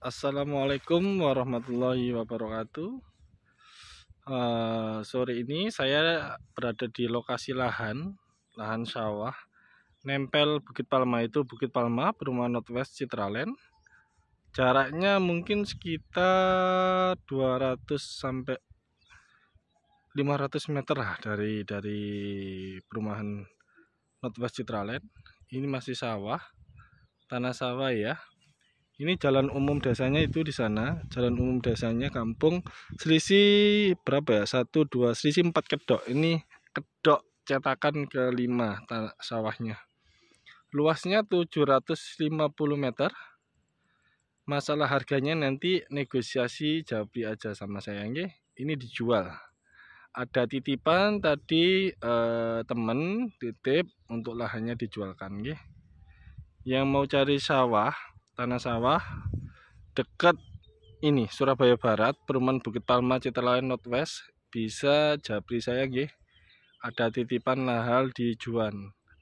Assalamualaikum warahmatullahi wabarakatuh uh, Sore ini saya berada di lokasi lahan Lahan sawah Nempel Bukit Palma itu Bukit Palma Perumahan Northwest Citraland Jaraknya mungkin sekitar 200 sampai 500 meter lah dari dari perumahan Northwest Citraland ini masih sawah tanah sawah ya ini jalan umum desanya itu di sana jalan umum desanya kampung selisih berapa ya satu dua selisih empat kedok ini kedok cetakan kelima sawahnya luasnya 750 meter masalah harganya nanti negosiasi Jabri aja sama saya nge. ini dijual ada titipan tadi eh, temen titip untuk lahannya dijualkan nge. yang mau cari sawah tanah sawah dekat ini Surabaya Barat perumahan Bukit Palma Citralen Northwest bisa japri saya nggih ada titipan lahal dijual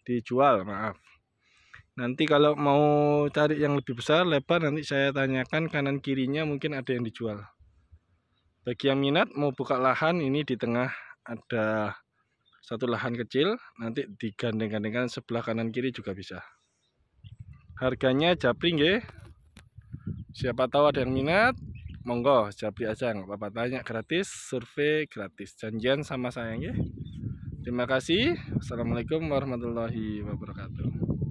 dijual maaf nanti kalau mau cari yang lebih besar lebar nanti saya tanyakan kanan kirinya mungkin ada yang dijual bagi yang minat mau buka lahan ini di tengah ada satu lahan kecil nanti digandeng-gandengkan sebelah kanan kiri juga bisa Harganya japri nggih. Siapa tahu ada yang minat, monggo japri aja nggak apa-apa tanya gratis, survei gratis. Janjian sama saya nggih. Terima kasih. Assalamualaikum warahmatullahi wabarakatuh.